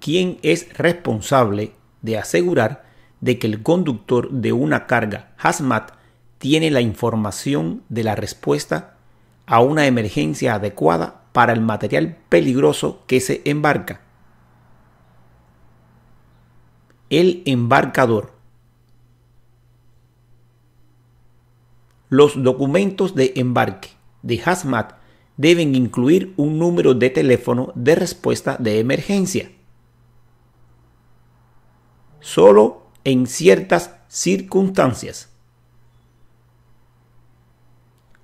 quién es responsable de asegurar de que el conductor de una carga hazmat tiene la información de la respuesta a una emergencia adecuada para el material peligroso que se embarca. El embarcador. Los documentos de embarque de hazmat deben incluir un número de teléfono de respuesta de emergencia. Solo en ciertas circunstancias.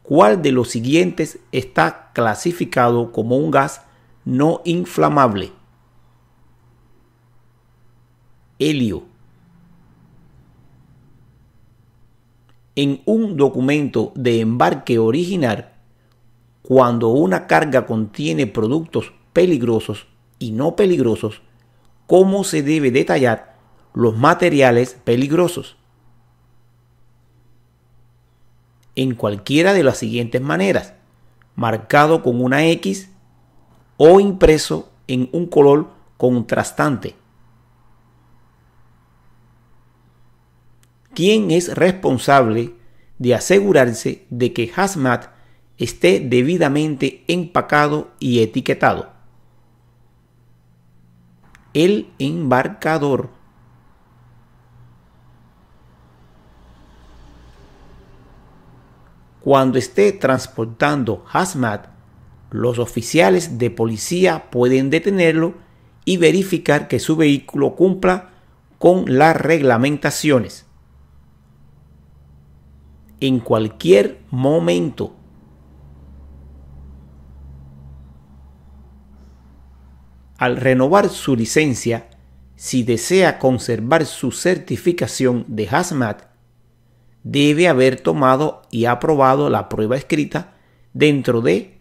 ¿Cuál de los siguientes está clasificado como un gas no inflamable? Helio. En un documento de embarque original, cuando una carga contiene productos peligrosos y no peligrosos, ¿cómo se debe detallar los materiales peligrosos. En cualquiera de las siguientes maneras. Marcado con una X o impreso en un color contrastante. ¿Quién es responsable de asegurarse de que Hazmat esté debidamente empacado y etiquetado? El embarcador cuando esté transportando hazmat, los oficiales de policía pueden detenerlo y verificar que su vehículo cumpla con las reglamentaciones. En cualquier momento. Al renovar su licencia, si desea conservar su certificación de hazmat, debe haber tomado y aprobado la prueba escrita dentro de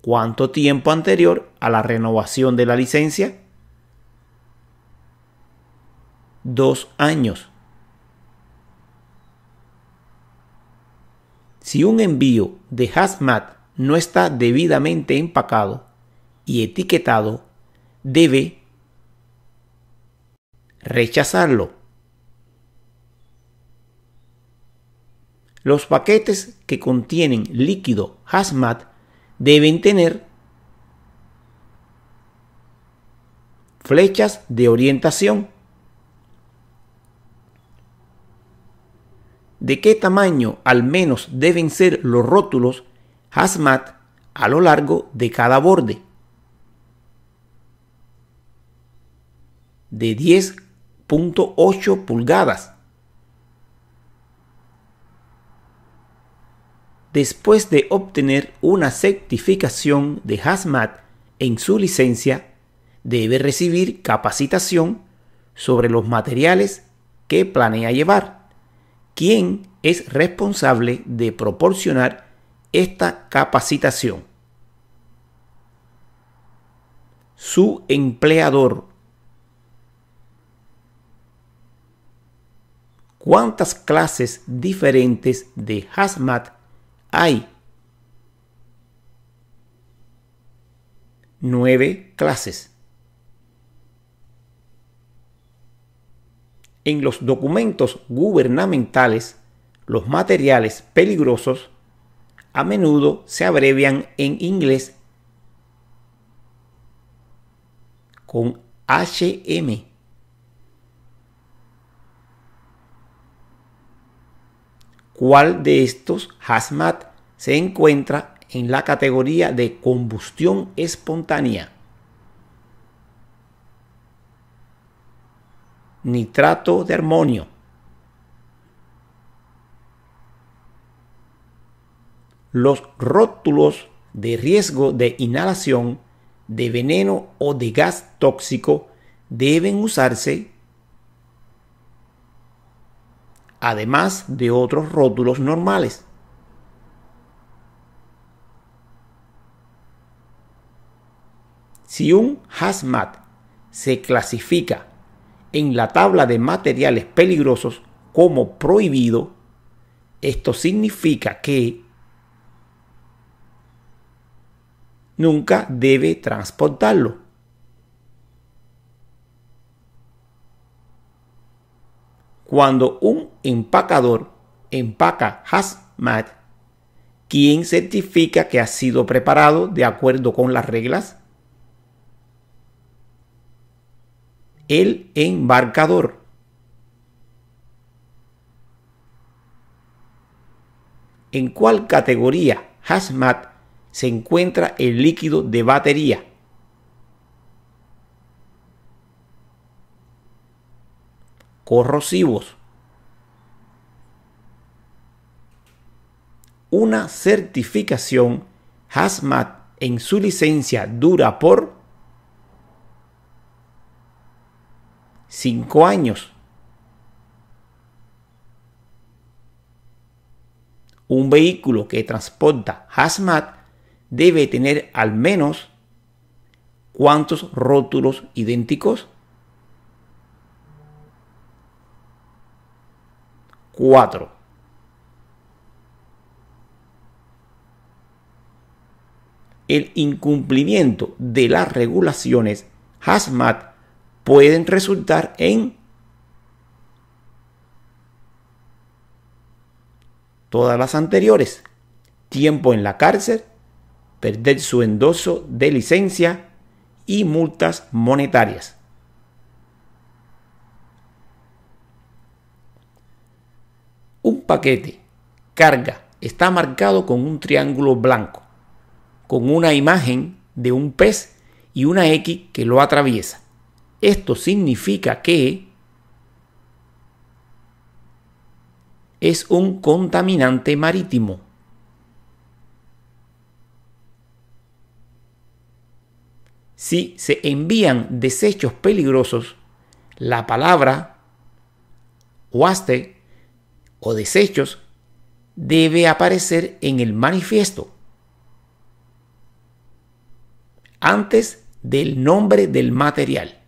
cuánto tiempo anterior a la renovación de la licencia. Dos años. Si un envío de hazmat no está debidamente empacado y etiquetado, debe rechazarlo. Los paquetes que contienen líquido hazmat deben tener flechas de orientación. ¿De qué tamaño al menos deben ser los rótulos hazmat a lo largo de cada borde? De 10.8 pulgadas después de obtener una certificación de hazmat en su licencia, debe recibir capacitación sobre los materiales que planea llevar. ¿Quién es responsable de proporcionar esta capacitación? Su empleador. ¿Cuántas clases diferentes de hazmat hay nueve clases. En los documentos gubernamentales, los materiales peligrosos a menudo se abrevian en inglés con HM cuál de estos hazmat se encuentra en la categoría de combustión espontánea. Nitrato de armonio. Los rótulos de riesgo de inhalación de veneno o de gas tóxico deben usarse además de otros rótulos normales. Si un hazmat se clasifica en la tabla de materiales peligrosos como prohibido, esto significa que nunca debe transportarlo. cuando un empacador empaca hazmat, ¿quién certifica que ha sido preparado de acuerdo con las reglas? El embarcador. ¿En cuál categoría hazmat se encuentra el líquido de batería? corrosivos. Una certificación hazmat en su licencia dura por 5 años. Un vehículo que transporta hazmat debe tener al menos cuántos rótulos idénticos? 4. El incumplimiento de las regulaciones hazmat pueden resultar en todas las anteriores. Tiempo en la cárcel, perder su endoso de licencia y multas monetarias. un paquete carga está marcado con un triángulo blanco, con una imagen de un pez y una X que lo atraviesa. Esto significa que es un contaminante marítimo. Si se envían desechos peligrosos, la palabra waste o desechos debe aparecer en el manifiesto antes del nombre del material.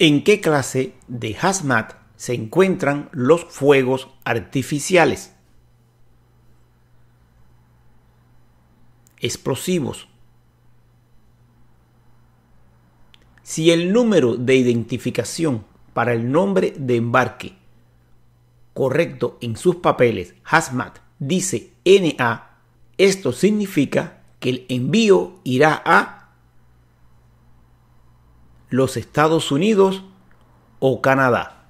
¿En qué clase de hazmat se encuentran los fuegos artificiales? Explosivos. Si el número de identificación para el nombre de embarque correcto en sus papeles hazmat dice NA, esto significa que el envío irá a los Estados Unidos o Canadá.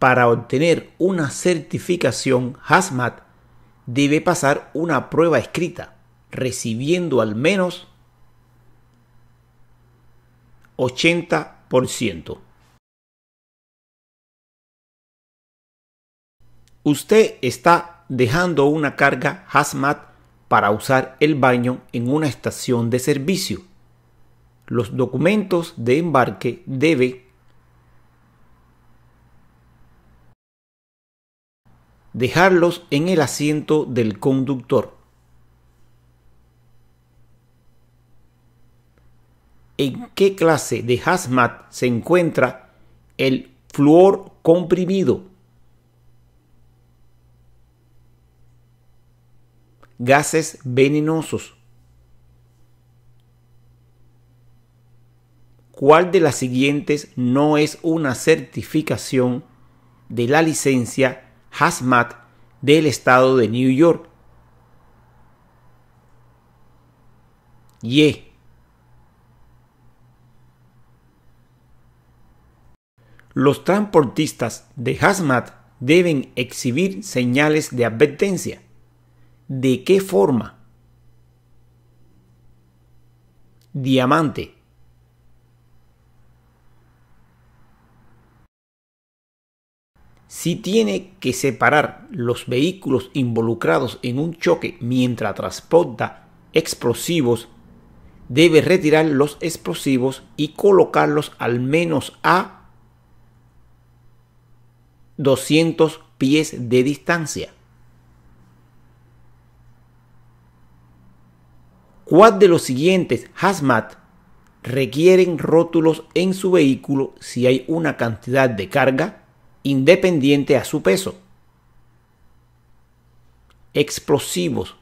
Para obtener una certificación hazmat debe pasar una prueba escrita, recibiendo al menos 80%. Usted está dejando una carga hazmat para usar el baño en una estación de servicio. Los documentos de embarque debe dejarlos en el asiento del conductor. en qué clase de hazmat se encuentra el flúor comprimido. Gases venenosos. ¿Cuál de las siguientes no es una certificación de la licencia hazmat del estado de New York? Y. los transportistas de hazmat deben exhibir señales de advertencia. ¿De qué forma? Diamante. Si tiene que separar los vehículos involucrados en un choque mientras transporta explosivos, debe retirar los explosivos y colocarlos al menos a 200 pies de distancia. ¿Cuál de los siguientes hazmat requieren rótulos en su vehículo si hay una cantidad de carga independiente a su peso? Explosivos.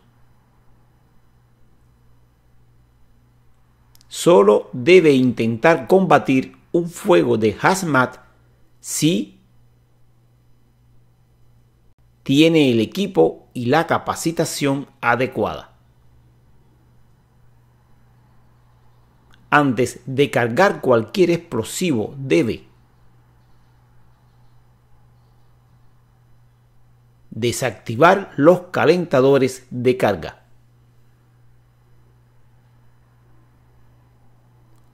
Solo debe intentar combatir un fuego de hazmat si tiene el equipo y la capacitación adecuada. Antes de cargar cualquier explosivo debe desactivar los calentadores de carga.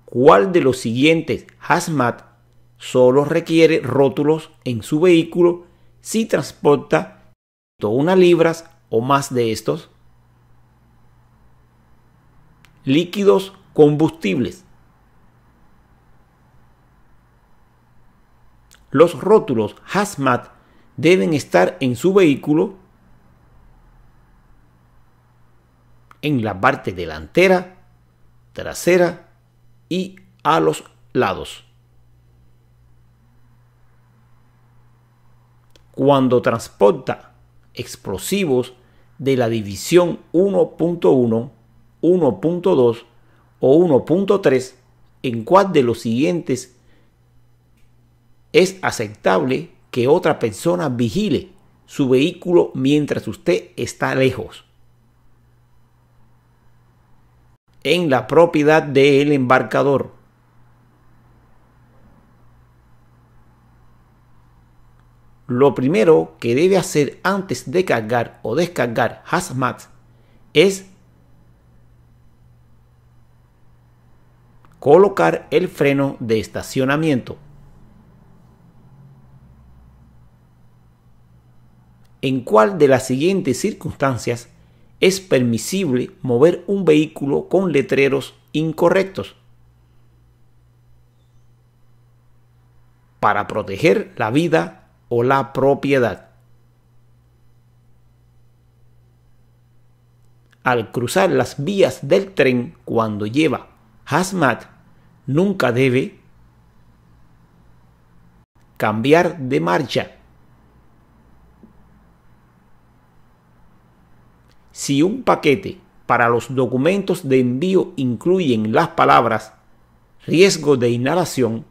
¿Cuál de los siguientes hazmat solo requiere rótulos en su vehículo si transporta una libras o más de estos. Líquidos combustibles. Los rótulos hazmat deben estar en su vehículo en la parte delantera, trasera y a los lados. Cuando transporta explosivos de la división 1.1, 1.2 o 1.3 en cuál de los siguientes es aceptable que otra persona vigile su vehículo mientras usted está lejos. En la propiedad del embarcador. Lo primero que debe hacer antes de cargar o descargar Hazmat es colocar el freno de estacionamiento. ¿En cuál de las siguientes circunstancias es permisible mover un vehículo con letreros incorrectos? Para proteger la vida o la propiedad. Al cruzar las vías del tren cuando lleva hazmat, nunca debe cambiar de marcha. Si un paquete para los documentos de envío incluyen las palabras riesgo de inhalación,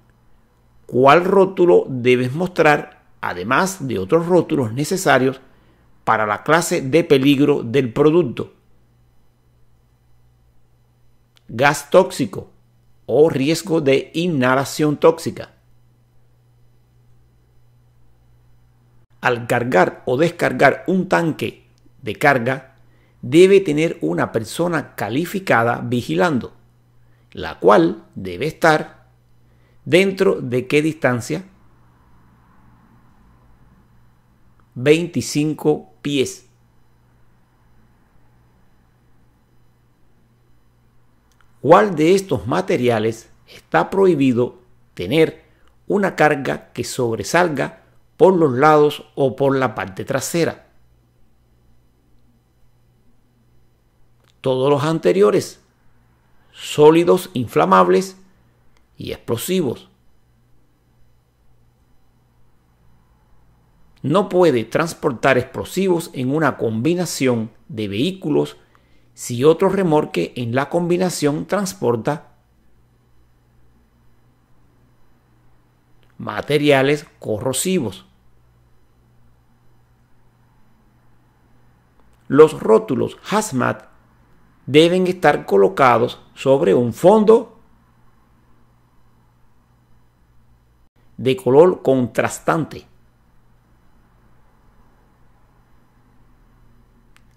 ¿cuál rótulo debes mostrar además de otros rótulos necesarios para la clase de peligro del producto. Gas tóxico o riesgo de inhalación tóxica. Al cargar o descargar un tanque de carga, debe tener una persona calificada vigilando, la cual debe estar dentro de qué distancia 25 pies. ¿Cuál de estos materiales está prohibido tener una carga que sobresalga por los lados o por la parte trasera? Todos los anteriores, sólidos inflamables y explosivos. no puede transportar explosivos en una combinación de vehículos si otro remorque en la combinación transporta materiales corrosivos. Los rótulos hazmat deben estar colocados sobre un fondo de color contrastante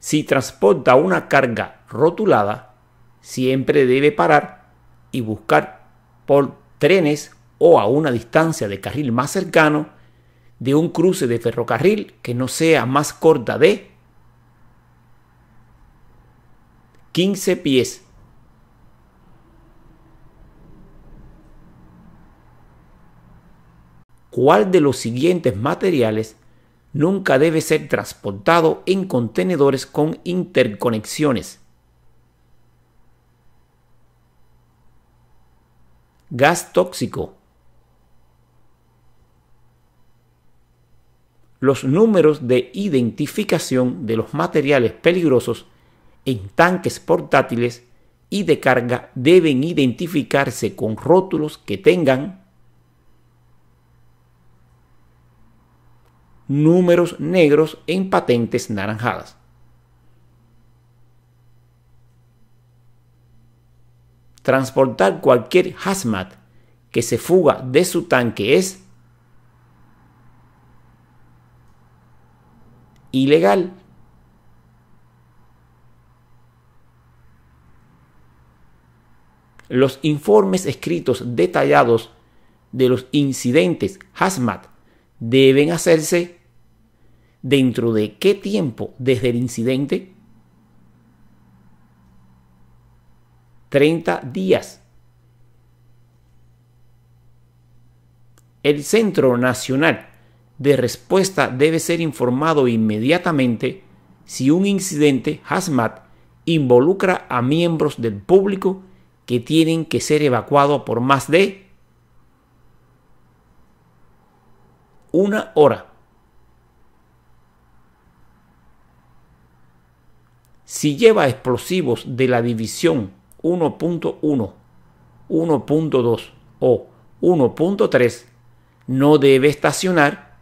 Si transporta una carga rotulada, siempre debe parar y buscar por trenes o a una distancia de carril más cercano de un cruce de ferrocarril que no sea más corta de 15 pies. ¿Cuál de los siguientes materiales nunca debe ser transportado en contenedores con interconexiones. Gas tóxico. Los números de identificación de los materiales peligrosos en tanques portátiles y de carga deben identificarse con rótulos que tengan números negros en patentes naranjadas. Transportar cualquier hazmat que se fuga de su tanque es ilegal. Los informes escritos detallados de los incidentes hazmat deben hacerse dentro de qué tiempo desde el incidente? 30 días. El Centro Nacional de Respuesta debe ser informado inmediatamente si un incidente hazmat involucra a miembros del público que tienen que ser evacuados por más de una hora. Si lleva explosivos de la división 1.1, 1.2 o 1.3, no debe estacionar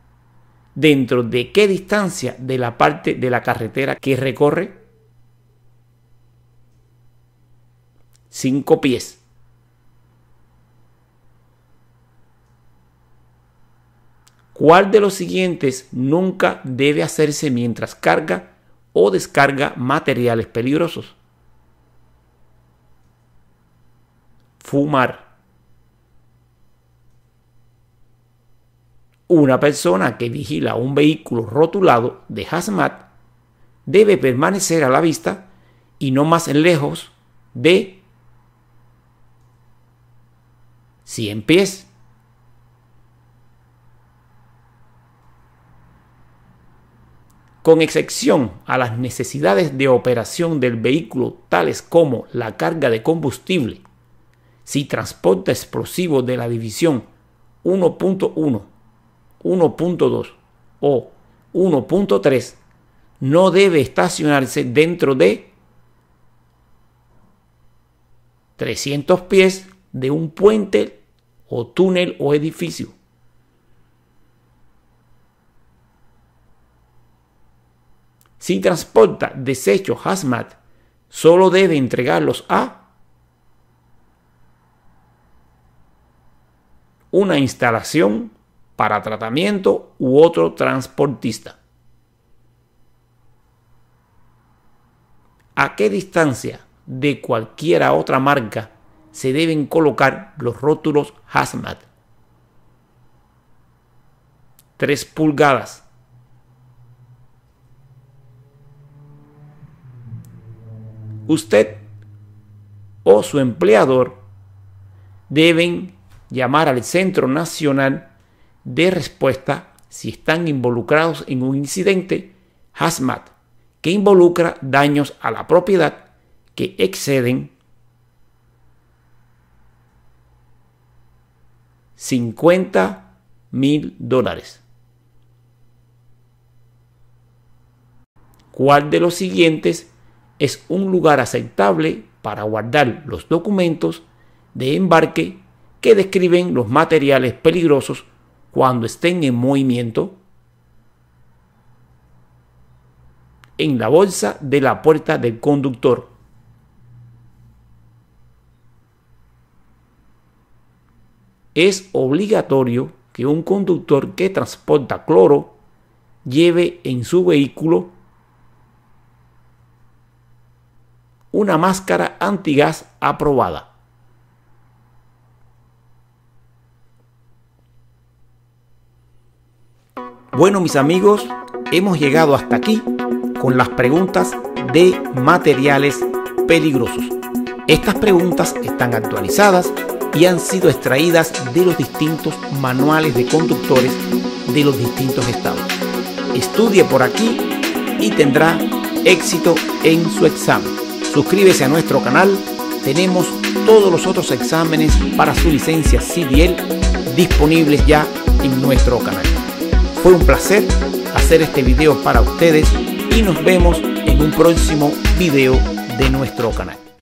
dentro de qué distancia de la parte de la carretera que recorre 5 pies. ¿Cuál de los siguientes nunca debe hacerse mientras carga o descarga materiales peligrosos. Fumar. Una persona que vigila un vehículo rotulado de hazmat debe permanecer a la vista y no más lejos de 100 pies. con excepción a las necesidades de operación del vehículo, tales como la carga de combustible, si transporta explosivos de la división 1.1, 1.2 o 1.3, no debe estacionarse dentro de 300 pies de un puente o túnel o edificio Si transporta desechos hazmat, solo debe entregarlos a una instalación para tratamiento u otro transportista. ¿A qué distancia de cualquiera otra marca se deben colocar los rótulos hazmat? 3 pulgadas usted o su empleador deben llamar al Centro Nacional de Respuesta si están involucrados en un incidente hazmat que involucra daños a la propiedad que exceden 50 mil dólares. ¿Cuál de los siguientes es un lugar aceptable para guardar los documentos de embarque que describen los materiales peligrosos cuando estén en movimiento en la bolsa de la puerta del conductor. Es obligatorio que un conductor que transporta cloro lleve en su vehículo una máscara antigas aprobada. Bueno mis amigos, hemos llegado hasta aquí con las preguntas de materiales peligrosos. Estas preguntas están actualizadas y han sido extraídas de los distintos manuales de conductores de los distintos estados. Estudie por aquí y tendrá éxito en su examen. Suscríbese a nuestro canal. Tenemos todos los otros exámenes para su licencia CDL disponibles ya en nuestro canal. Fue un placer hacer este video para ustedes y nos vemos en un próximo video de nuestro canal.